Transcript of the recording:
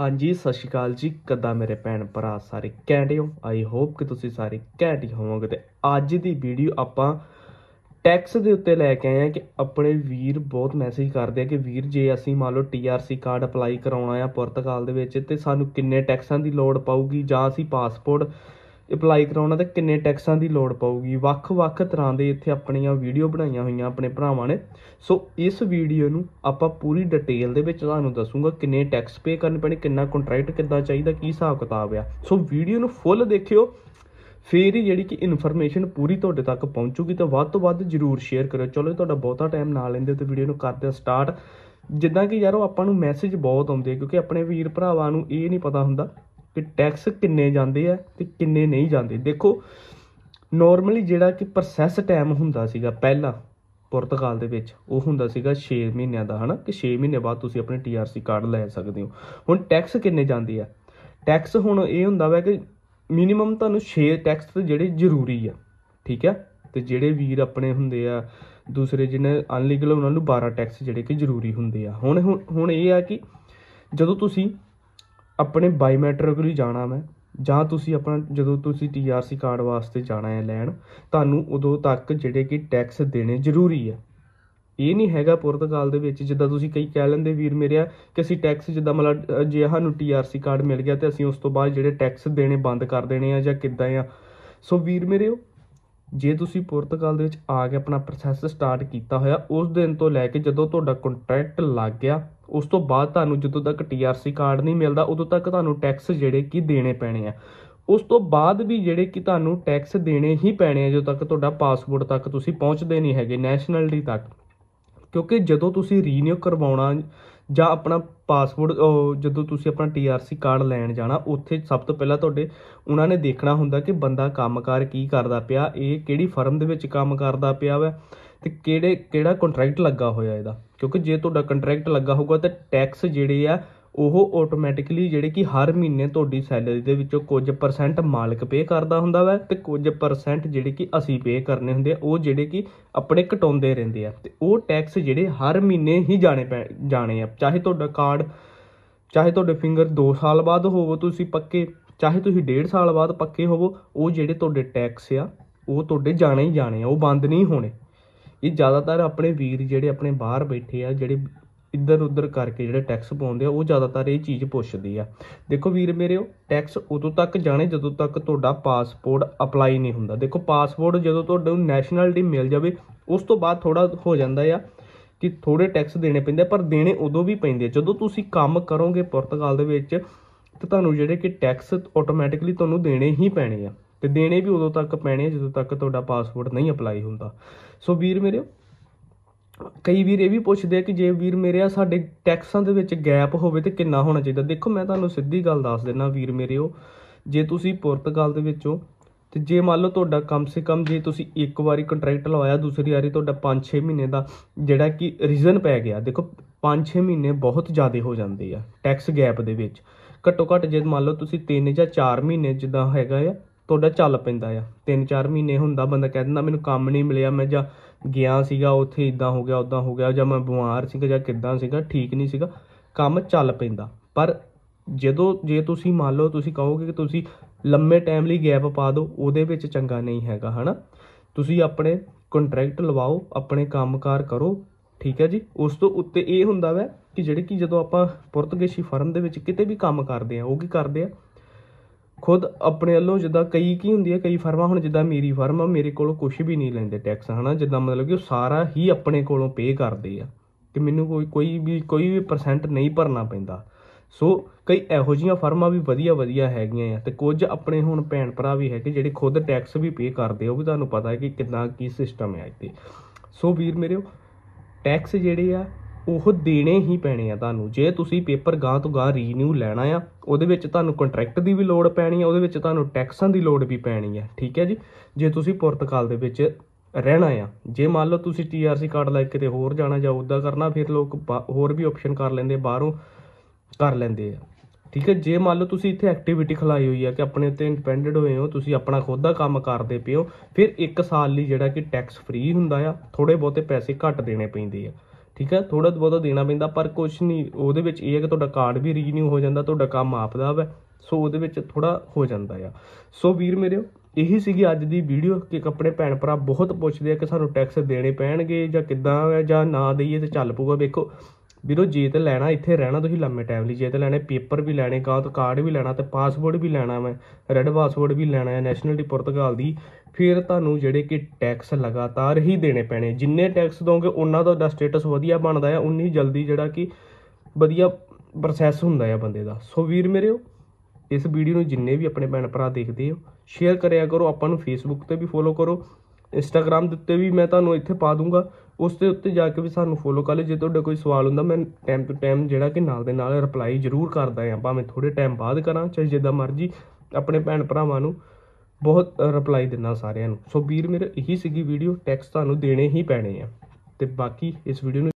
ਹਾਂਜੀ ਸਤਿ ਸ਼੍ਰੀ ਅਕਾਲ ਜੀ ਕਦਾ ਮੇਰੇ ਭੈਣ ਭਰਾ ਸਾਰੇ ਕੈਂਡੇ ਹੋ ਆਈ ਹੋਪ ਕਿ ਤੁਸੀਂ ਸਾਰੇ ਕੈਂਡੇ ਹੋਵੋਗੇ ਤੇ ਅੱਜ ਦੀ ਵੀਡੀਓ ਆਪਾਂ ਟੈਕਸ ਦੇ ਉੱਤੇ ਲੈ ਕੇ ਆਏ ਆ ਕਿ ਆਪਣੇ ਵੀਰ ਬਹੁਤ ਮੈਸੇਜ ਕਰਦੇ ਆ ਕਿ ਵੀਰ ਜੇ ਅਸੀਂ ਮੰਨ ਲਓ ਟੀਆਰਸੀ ਕਾਰਡ ਅਪਲਾਈ ਕਰਾਉਣਾ ਆ ਪੁਰਤਗਾਲ ਦੇ ਵਿੱਚ ਤੇ ਸਾਨੂੰ ਕਿੰਨੇ ਟੈਕਸਾਂ ਦੀ ਲੋੜ ਪਾਊਗੀ ਜਾਂ ਅਸੀਂ ਪਾਸਪੋਰਟ ਅਪਲਾਈ ਕਰਾਉਣਾ ਤਾਂ ਕਿੰਨੇ ਟੈਕਸਾਂ ਦੀ ਲੋੜ ਪਊਗੀ ਵੱਖ-ਵੱਖ ਤਰ੍ਹਾਂ ਦੇ ਇੱਥੇ ਆਪਣੀਆਂ ਵੀਡੀਓ ਬਣਾਈਆਂ ਹੋਈਆਂ ਆਪਣੇ ਭਰਾਵਾਂ ਨੇ ਸੋ ਇਸ ਵੀਡੀਓ ਨੂੰ ਆਪਾਂ ਪੂਰੀ ਡਿਟੇਲ ਦੇ ਵਿੱਚ ਤੁਹਾਨੂੰ ਦੱਸੂਗਾ ਕਿੰਨੇ ਟੈਕਸ ਪੇ ਕਰਨੇ ਪੈਣੇ ਕਿੰਨਾ ਕੰਟਰੈਕਟ ਕਿੱਦਾਂ ਚਾਹੀਦਾ ਕੀ ਹਿਸਾਬ ਕਿਤਾਬ ਆ ਸੋ ਵੀਡੀਓ ਨੂੰ ਫੁੱਲ ਦੇਖਿਓ ਫੇਰ ਹੀ ਜਿਹੜੀ ਕਿ ਇਨਫੋਰਮੇਸ਼ਨ ਪੂਰੀ ਤੁਹਾਡੇ ਤੱਕ ਪਹੁੰਚੂਗੀ ਤਾਂ ਵੱਧ ਤੋਂ ਵੱਧ ਜਰੂਰ ਸ਼ੇਅਰ ਕਰਿਓ ਚਲੋ ਤੁਹਾਡਾ ਬਹੁਤਾ ਟਾਈਮ ਨਾ ਲੈਂਦੇ ਤੇ ਵੀਡੀਓ ਨੂੰ ਕਰਦੇ ਆ ਸਟਾਰਟ ਜਿੱਦਾਂ ਕਿ ਯਾਰ ਉਹ ਆਪਾਂ ਨੂੰ ਮੈਸੇਜ ਬਹੁਤ ਆਉਂਦੇ ਕਿਉਂਕਿ ਆਪਣੇ ਵੀਰ ਭਰਾਵਾਂ ਨੂੰ ਇਹ ਨਹੀਂ ਪਤਾ ਹੁੰਦਾ ਕਿ ਟੈਕਸ ਕਿੰਨੇ ਜਾਂਦੇ ਆ ਤੇ ਕਿੰਨੇ ਨਹੀਂ ਜਾਂਦੇ ਦੇਖੋ ਨਾਰਮਲੀ ਜਿਹੜਾ ਕਿ ਪ੍ਰੋਸੈਸ ਟਾਈਮ ਹੁੰਦਾ ਸੀਗਾ ਪਹਿਲਾਂ ਪੁਰਤਗਾਲ ਦੇ ਵਿੱਚ ਉਹ ਹੁੰਦਾ ਸੀਗਾ 6 ਮਹੀਨਿਆਂ ਦਾ ਹਨਾ ਕਿ 6 ਮਹੀਨੇ ਬਾਅਦ ਤੁਸੀਂ ਆਪਣੇ ਟੀਆਰਸੀ ਕਾਰਡ ਲੈ ਸਕਦੇ ਹੋ ਹੁਣ ਟੈਕਸ ਕਿੰਨੇ ਜਾਂਦੇ ਆ ਟੈਕਸ ਹੁਣ ਇਹ ਹੁੰਦਾ ਵਾ ਕਿ ਮਿਨੀਮਮ ਤੁਹਾਨੂੰ 6 ਟੈਕਸ ਜਿਹੜੇ ਜ਼ਰੂਰੀ ਆ ਠੀਕ ਆ ਤੇ ਜਿਹੜੇ ਵੀਰ ਆਪਣੇ ਹੁੰਦੇ ਆ ਦੂਸਰੇ ਜਿਹਨੇ ਅਨਲੀਗਲ ਉਹਨਾਂ ਨੂੰ 12 ਟੈਕਸ ਜਿਹੜੇ ਕਿ ਜ਼ਰੂਰੀ ਹੁੰਦੇ ਆ ਹੁਣ ਹੁਣ ਇਹ ਆ ਕਿ ਜਦੋਂ ਤੁਸੀਂ ਆਪਣੇ ਬਾਇਓਮੈਟ੍ਰਿਕ ਲਈ ਜਾਣਾ ਮੈਂ ਜਾਂ ਤੁਸੀਂ ਆਪਣਾ ਜਦੋਂ ਤੁਸੀਂ ਟੀਆਰਸੀ ਕਾਰਡ ਵਾਸਤੇ ਜਾਣਾ ਹੈ ਲੈਣ ਤੁਹਾਨੂੰ ਉਦੋਂ ਤੱਕ ਜਿਹੜੇ ਕਿ ਟੈਕਸ ਦੇਣੇ ਜ਼ਰੂਰੀ ਹੈ ਇਹ ਨਹੀਂ ਹੈਗਾ ਪੁਰਤਗਾਲ ਦੇ ਵਿੱਚ ਜਿੱਦਾਂ ਤੁਸੀਂ ਕਈ ਕਹਿ ਲੈਂਦੇ ਵੀਰ ਮੇਰੇ ਕਿ ਅਸੀਂ ਟੈਕਸ ਜਿੱਦਾਂ ਮਤਲਬ ਜੇ ਸਾਨੂੰ ਟੀਆਰਸੀ ਕਾਰਡ ਮਿਲ ਗਿਆ ਤੇ ਅਸੀਂ ਉਸ ਤੋਂ ਬਾਅਦ ਜਿਹੜੇ ਟੈਕਸ ਦੇਣੇ ਬੰਦ ਕਰ ਦੇਣੇ ਆ ਜਾਂ ਕਿੱਦਾਂ ਆ ਸੋ ਵੀਰ ਮੇਰੇ ਜੇ ਤੁਸੀਂ ਪੁਰਤਗਾਲ ਦੇ ਵਿੱਚ ਆ ਕੇ ਆਪਣਾ ਪ੍ਰੋਸੈਸ ਸਟਾਰਟ ਕੀਤਾ ਹੋਇਆ ਉਸ ਦਿਨ ਤੋਂ ਲੈ ਕੇ ਜਦੋਂ ਤੁਹਾਡਾ ਕੰਟਰੈਕਟ ਲੱਗ ਗਿਆ ਉਸ ਤੋਂ ਬਾਅਦ ਤੁਹਾਨੂੰ ਜਦੋਂ ਤੱਕ ਟੀਆਰਸੀ ਕਾਰਡ ਨਹੀਂ ਮਿਲਦਾ ਉਦੋਂ ਤੱਕ ਤੁਹਾਨੂੰ ਟੈਕਸ ਜਿਹੜੇ ਕੀ ਦੇਣੇ ਪੈਣੇ ਆ ਉਸ ਤੋਂ ਬਾਅਦ ਵੀ ਜਿਹੜੇ ਕਿ ਤੁਹਾਨੂੰ ਟੈਕਸ ਦੇਣੇ ਹੀ ਪੈਣੇ ਆ ਜਦੋਂ ਤੱਕ ਤੁਹਾਡਾ ਪਾਸਪੋਰਟ ਤੱਕ ਤੁਸੀਂ ਪਹੁੰਚਦੇ ਨਹੀਂ ਹੈਗੇ ਨੈਸ਼ਨੈਲਿਟੀ ਤੱਕ ਕਿਉਂਕਿ ਜਦੋਂ ਤੁਸੀਂ ਰੀਨਿਊ ਕਰਵਾਉਣਾ ਜਾਂ ਆਪਣਾ ਪਾਸਵਰਡ ਜਦੋਂ ਤੁਸੀਂ ਆਪਣਾ ਟੀਆਰਸੀ ਕਾਰਡ ਲੈਣ ਜਾਣਾ ਉੱਥੇ ਸਭ ਤੋਂ ਪਹਿਲਾਂ ਤੁਹਾਡੇ ਉਹਨਾਂ ਨੇ ਦੇਖਣਾ ਹੁੰਦਾ ਕਿ ਬੰਦਾ ਕੰਮਕਾਰ ਕੀ ਕਰਦਾ ਪਿਆ ਇਹ ਕਿਹੜੀ ਫਰਮ ਦੇ ਵਿੱਚ ਕੰਮ ਕਰਦਾ ਪਿਆ ਵਾ ਤੇ ਕਿਹੜੇ ਕਿਹੜਾ ਕੰਟਰੈਕਟ ਲੱਗਾ ਹੋਇਆ ਇਹਦਾ ਕਿਉਂਕਿ ਜੇ ਤੁਹਾਡਾ ਕੰਟਰੈਕਟ ਲੱਗਾ ਹੋਊਗਾ ਤੇ ਟੈਕਸ ਜਿਹੜੇ ਆ ਉਹ ਆਟੋਮੈਟਿਕਲੀ ਜਿਹੜੇ ਕਿ ਹਰ ਮਹੀਨੇ ਤੁਹਾਡੀ ਸੈਲਰੀ ਦੇ ਵਿੱਚੋਂ ਕੁਝ ਪਰਸੈਂਟ ਮਾਲਕ ਪੇ ਕਰਦਾ ਹੁੰਦਾ ਵਾ ਤੇ ਕੁਝ ਪਰਸੈਂਟ ਜਿਹੜੇ ਕਿ ਅਸੀਂ ਪੇ ਕਰਨੇ ਹੁੰਦੇ ਆ ਉਹ ਜਿਹੜੇ ਕਿ ਆਪਣੇ ਕਟਾਉਂਦੇ ਰਹਿੰਦੇ ਆ ਤੇ ਉਹ ਟੈਕਸ ਜਿਹੜੇ ਹਰ ਮਹੀਨੇ ਹੀ ਜਾਣੇ ਜਾਣੇ ਆ ਚਾਹੇ ਤੁਹਾਡਾ ਕਾਰਡ ਚਾਹੇ ਤੁਹਾਡੇ ਫਿੰਗਰ 2 ਸਾਲ ਬਾਅਦ ਹੋਵੋ ਤੁਸੀਂ ਪੱਕੇ ਚਾਹੇ ਤੁਸੀਂ 1.5 ਸਾਲ ਬਾਅਦ ਪੱਕੇ ਹੋਵੋ ਉਹ ਜਿਹੜੇ ਤੁਹਾਡੇ ਟੈਕਸ ਆ ਉਹ ਤੁਹਾਡੇ ਜਾਣੇ ਹੀ ਜਾਣੇ ਆ ਉਹ ਬੰਦ ਨਹੀਂ ਹੋਣੇ ਇਹ ਜ਼ਿਆਦਾਤਰ ਆਪਣੇ ਵੀਰ ਜਿਹੜੇ ਆਪਣੇ ਬਾਹਰ ਬੈਠੇ ਆ ਜਿਹੜੇ ਇੱਧਰ ਉੱਧਰ ਕਰਕੇ ਜਿਹੜੇ ਟੈਕਸ ਪਾਉਂਦੇ ਆ ਉਹ ਜ਼ਿਆਦਾਤਰ ਇਹ ਚੀਜ਼ ਪੁੱਛਦੀ ਆ ਦੇਖੋ ਵੀਰ ਮੇਰਿਓ ਟੈਕਸ ਉਦੋਂ ਤੱਕ ਜਾਣੇ ਜਦੋਂ ਤੱਕ ਤੁਹਾਡਾ ਪਾਸਪੋਰਟ ਅਪਲਾਈ ਨਹੀਂ ਹੁੰਦਾ ਦੇਖੋ ਪਾਸਪੋਰਟ ਜਦੋਂ ਤੁਹਾਡੇ ਨੂੰ ਨੈਸ਼ਨੈਲਿਟੀ ਮਿਲ ਜਾਵੇ ਉਸ ਤੋਂ ਬਾਅਦ ਥੋੜਾ ਹੋ ਜਾਂਦਾ ਆ ਕਿ ਥੋੜੇ ਟੈਕਸ ਦੇਣੇ ਪੈਂਦੇ ਪਰ ਦੇਣੇ ਉਦੋਂ ਵੀ ਪੈਂਦੇ ਜਦੋਂ ਤੁਸੀਂ ਕੰਮ ਕਰੋਗੇ ਪੁਰਤਗਾਲ ਦੇ ਵਿੱਚ ਤੇ ਤੁਹਾਨੂੰ ਜਿਹੜੇ ਕਿ ਟੈਕਸ ਆਟੋਮੈਟਿਕਲੀ ਤੁਹਾਨੂੰ ਦੇਣੇ ਹੀ ਪੈਣੇ ਆ ਤੇ ਦੇਣੇ ਵੀ ਉਦੋਂ ਤੱਕ ਪੈਣੇ ਜਦੋਂ ਤੱਕ ਤੁਹਾਡਾ ਪਾਸਪੋਰਟ ਨਹੀਂ ਅਪਲਾਈ ਹੁੰਦਾ ਸੋ ਵੀਰ ਮੇਰੇ ਕਈ ਵੀਰ ਇਹ ਵੀ ਪੁੱਛਦੇ ਆ ਕਿ ਜੇ ਵੀਰ ਮੇਰੇ ਆ ਸਾਡੇ ਟੈਕਸਾਂ ਦੇ ਵਿੱਚ ਗੈਪ ਹੋਵੇ ਤੇ ਕਿੰਨਾ ਹੋਣਾ ਚਾਹੀਦਾ ਦੇਖੋ ਮੈਂ ਤੁਹਾਨੂੰ ਸਿੱਧੀ ਗੱਲ ਦੱਸ ਦਿੰਨਾ ਵੀਰ ਮੇਰਿਓ ਜੇ ਤੁਸੀਂ ਪੁਰਤਗਾਲ ਦੇ ਵਿੱਚੋਂ ਤੇ ਜੇ ਮੰਨ ਲਓ ਤੁਹਾਡਾ ਕਮ ਸੇ ਕਮ ਜੇ ਤੁਸੀਂ ਇੱਕ ਵਾਰੀ ਕੰਟਰੈਕਟ ਲਵਾਇਆ ਦੂਸਰੀ ਵਾਰੀ ਤੁਹਾਡਾ 5-6 ਮਹੀਨੇ ਦਾ ਜਿਹੜਾ ਕਿ ਰੀਜ਼ਨ ਪੈ ਗਿਆ ਦੇਖੋ 5-6 ਮਹੀਨੇ ਬਹੁਤ ਜ਼ਿਆਦਾ ਹੋ ਜਾਂਦੇ ਆ ਟੈਕਸ ਗੈਪ ਦੇ ਵਿੱਚ ਘੱਟੋ ਘੱਟ ਜੇ ਮੰਨ ਲਓ ਤੁਸੀਂ 3 ਜਾਂ 4 ਮਹੀਨੇ ਜਿੱਦਾਂ ਹੈਗਾ ਆ ਤੁਹਾਡਾ ਚੱਲ ਪੈਂਦਾ ਆ 3-4 ਮਹੀਨੇ ਹੁੰਦਾ ਬੰਦਾ ਕਹਿੰਦਾ ਮੈਨੂੰ ਕੰਮ ਨਹੀਂ ਮਿਲਿਆ ਮੈਂ ਜਾਂ ਗਿਆ ਸੀਗਾ ਉੱਥੇ ਇਦਾਂ ਹੋ ਗਿਆ ਉਦਾਂ ਹੋ ਗਿਆ ਜਾਂ ਮੈਂ ਬਿਮਾਰ ਸੀਗਾ ਜਾਂ ਕਿੱਦਾਂ ਸੀਗਾ ਠੀਕ ਨਹੀਂ ਸੀਗਾ ਕੰਮ ਚੱਲ ਪੈਂਦਾ ਪਰ ਜਦੋਂ ਜੇ ਤੁਸੀਂ ਮੰਨ ਲਓ ਤੁਸੀਂ ਕਹੋਗੇ ਕਿ ਤੁਸੀਂ ਲੰਮੇ ਟਾਈਮ ਲਈ ਗੈਪ ਪਾ ਦਿਓ ਉਹਦੇ ਵਿੱਚ ਚੰਗਾ ਨਹੀਂ ਹੈਗਾ ਹਨਾ ਤੁਸੀਂ ਆਪਣੇ ਕੰਟਰੈਕਟ ਲਵਾਓ ਆਪਣੇ ਕੰਮਕਾਰ ਕਰੋ ਠੀਕ ਹੈ ਜੀ ਉਸ ਤੋਂ ਉੱਤੇ ਇਹ ਹੁੰਦਾ ਵੈ ਕਿ ਜਿਹੜੇ ਕਿ ਜਦੋਂ ਆਪਾਂ ਪੁਰਤਗੇਸ਼ੀ ਫਰਮ ਦੇ ਵਿੱਚ ਕਿਤੇ ਵੀ ਕੰਮ ਕਰਦੇ ਆ ਉਹ ਕੀ ਕਰਦੇ ਆ ਖੁਦ ਆਪਣੇ ਵੱਲੋਂ ਜਿੱਦਾਂ ਕਈ ਕੀ ਹੁੰਦੀ ਹੈ ਕਈ ਫਰਮਾਂ ਹੁਣ ਜਿੱਦਾਂ ਮੇਰੀ ਫਰਮ ਆ ਮੇਰੇ ਕੋਲੋਂ ਕੁਝ ਵੀ ਨਹੀਂ ਲੈਂਦੇ ਟੈਕਸ ਹਨਾ ਜਿੱਦਾਂ ਮਤਲਬ ਕਿ ਉਹ ਸਾਰਾ ਹੀ ਆਪਣੇ ਕੋਲੋਂ ਪੇ ਕਰਦੇ ਆ ਕਿ ਮੈਨੂੰ ਕੋਈ ਕੋਈ ਵੀ ਕੋਈ ਵੀ ਪਰਸੈਂਟ ਨਹੀਂ ਭਰਨਾ ਪੈਂਦਾ ਸੋ ਕਈ ਇਹੋ ਜੀਆਂ ਫਰਮਾਂ ਵੀ ਵਧੀਆ ਵਧੀਆ ਹੈਗੀਆਂ ਆ ਤੇ ਕੁਝ ਆਪਣੇ ਹੁਣ ਭੈਣ ਭਰਾ ਵੀ ਹੈਗੇ ਜਿਹੜੇ ਖੁਦ ਟੈਕਸ ਵੀ ਪੇ ਕਰਦੇ ਉਹ ਵੀ ਤੁਹਾਨੂੰ ਪਤਾ ਹੈ ਕਿ ਕਿੰਨਾ ਕੀ ਸਿਸਟਮ ਹੈ ਇੱਥੇ ਸੋ ਵੀਰ ਮੇਰੇ ਟੈਕਸ ਜਿਹੜੇ ਆ ਉਹ ਦੇਣੇ ਹੀ ਪੈਣੇ ਆ ਤੁਹਾਨੂੰ ਜੇ ਤੁਸੀਂ ਪੇਪਰ ਗਾਂ ਤੋਂ ਗਾਂ ਰੀਨਿਊ ਲੈਣਾ ਆ ਉਹਦੇ ਵਿੱਚ ਤੁਹਾਨੂੰ ਕੰਟਰੈਕਟ ਦੀ ਵੀ ਲੋੜ ਪੈਣੀ ਆ ਉਹਦੇ ਵਿੱਚ ਤੁਹਾਨੂੰ ਟੈਕਸਾਂ ਦੀ ਲੋੜ ਵੀ ਪੈਣੀ ਆ ਠੀਕ ਹੈ ਜੀ ਜੇ ਤੁਸੀਂ ਪੁਰਤਗਾਲ ਦੇ ਵਿੱਚ ਰਹਿਣਾ ਆ ਜੇ ਮੰਨ ਲਓ ਤੁਸੀਂ ਟੀਆਰਸੀ ਕਾਰਡ ਲੈ ਕੇ ਕਿਤੇ ਹੋਰ ਜਾਣਾ ਜਾਂ ਉਦਾਂ ਕਰਨਾ ਫਿਰ ਲੋਕ ਹੋਰ ਵੀ ਆਪਸ਼ਨ ਕਰ ਲੈਂਦੇ ਬਾਹਰੋਂ ਕਰ ਲੈਂਦੇ ਆ ਠੀਕ ਹੈ ਜੇ ਮੰਨ ਲਓ ਤੁਸੀਂ ਇੱਥੇ ਐਕਟੀਵਿਟੀ ਖਲਾਈ ਹੋਈ ਆ ਕਿ ਆਪਣੇ ਉੱਤੇ ਇੰਡੀਪੈਂਡੈਂਟ ਹੋਏ ਹੋ ਤੁਸੀਂ ਆਪਣਾ ਖੁਦ ਦਾ ਕੰਮ ਕਰਦੇ ਪਿਓ ਫਿਰ 1 ਸਾਲ ਲਈ ਜਿਹੜਾ ਕਿ ਟੈਕਸ ਫ੍ਰੀ ਹੁੰਦਾ ਆ ਥੋੜੇ ਬਹੁਤੇ ਪੈਸੇ ਘੱਟ ਦੇਣੇ ਪੈਂਦੇ ਆ ਠੀਕ ਹੈ ਥੋੜਾ ਬਹੁਤਾ ਦੇਣਾ ਪੈਂਦਾ ਪਰ ਕੁਝ ਨਹੀਂ ਉਹਦੇ ਵਿੱਚ ਇਹ ਹੈ ਕਿ ਤੁਹਾਡਾ ਕਾਰਡ ਵੀ ਰੀਨਿਊ ਹੋ ਜਾਂਦਾ ਤੁਹਾਡਾ ਕੰਮ ਆਪਦਾ ਹੈ ਸੋ ਉਹਦੇ ਵਿੱਚ ਥੋੜਾ ਹੋ ਜਾਂਦਾ ਆ ਸੋ ਵੀਰ ਮੇਰੇ ਇਹੀ ਸੀਗੀ ਅੱਜ ਦੀ ਵੀਡੀਓ ਕਿ ਕੱਪੜੇ ਭੈਣ ਭਰਾ ਬਹੁਤ ਪੁੱਛਦੇ ਆ ਕਿ ਸਾਨੂੰ ਟੈਕਸ ਦੇਣੇ ਪੈਣਗੇ ਜਾਂ ਕਿੱਦਾਂ ਹੈ ਜਾਂ ਨਾ ਦਈਏ ਤੇ ਚੱਲ ਪਊਗਾ ਵੇਖੋ ਵੀਰੋ ਜੇ ਤੇ ਲੈਣਾ ਇੱਥੇ ਰਹਿਣਾ ਤੁਸੀਂ ਲੰਮੇ ਟਾਈਮ ਲਈ ਜੇ ਤੇ ਲੈਣੇ ਪੇਪਰ ਵੀ ਲੈਣੇ ਕਾਤ ਕਾਰਡ ਵੀ ਲੈਣਾ ਤੇ ਪਾਸਪੋਰਟ ਵੀ ਲੈਣਾ ਮੈਂ ਰੈੱਡ ਪਾਸਪੋਰਟ ਵੀ ਲੈਣਾ ਹੈ ਨੈਸ਼ਨਲਟੀ ਪੁਰਤਗਾਲ ਦੀ ਫਿਰ ਤੁਹਾਨੂੰ ਜਿਹੜੇ ਕਿ ਟੈਕਸ ਲਗਾਤਾਰ ਹੀ ਦੇਣੇ ਪੈਣੇ ਜਿੰਨੇ ਟੈਕਸ ਦੋਗੇ ਉਹਨਾਂ ਦਾ ਸਟੇਟਸ ਵਧੀਆ ਬਣਦਾ ਹੈ ਉਨੀ ਜਲਦੀ ਜਿਹੜਾ ਕਿ ਵਧੀਆ ਪ੍ਰੋਸੈਸ ਹੁੰਦਾ ਹੈ ਬੰਦੇ ਦਾ ਸੋ ਵੀਰ ਮੇਰਿਓ ਇਸ ਵੀਡੀਓ ਨੂੰ ਜਿੰਨੇ ਵੀ ਆਪਣੇ ਭੈਣ ਭਰਾ ਦੇਖਦੇ ਹੋ ਸ਼ੇਅਰ ਕਰਿਆ ਕਰੋ ਆਪਾਂ ਨੂੰ ਫੇਸਬੁੱਕ ਤੇ ਵੀ ਫੋਲੋ ਕਰੋ ਇੰਸਟਾਗ੍ਰam ਦੇ ਉੱਤੇ ਵੀ ਮੈਂ ਤੁਹਾਨੂੰ ਇੱਥੇ ਪਾ ਦੂੰਗਾ ਉਸ ਦੇ ਉੱਤੇ ਜਾ ਕੇ ਵੀ ਸਾਨੂੰ ਫੋਲੋ ਕਰ ਲਿਓ ਜੇ ਤੁਹਾਡਾ ਕੋਈ ਸਵਾਲ ਹੁੰਦਾ ਮੈਂ ਟਾਈਮ ਟੂ ਟਾਈਮ ਜਿਹੜਾ ਕਿ ਨਾਲ ਦੇ ਨਾਲ ਰਿਪਲਾਈ ਜ਼ਰੂਰ ਕਰਦਾ ਆ ਭਾਵੇਂ ਥੋੜੇ ਟਾਈਮ ਬਾਅਦ ਕਰਾਂ ਚਾਹੇ ਜਿੱਦਾਂ ਮਰਜ਼ੀ ਆਪਣੇ ਭੈਣ ਭਰਾਵਾਂ ਨੂੰ ਬਹੁਤ ਰਿਪਲਾਈ ਦਿੰਦਾ ਸਾਰਿਆਂ ਨੂੰ ਸੋ ਵੀਰ ਮੇਰੇ ਇਹੀ ਸੀਗੀ ਵੀਡੀਓ ਟੈਕਸ ਤੁਹਾਨੂੰ ਦੇਣੇ ਹੀ ਪੈਣੇ ਆ ਤੇ ਬਾਕੀ ਇਸ ਵੀਡੀਓ ਨੂੰ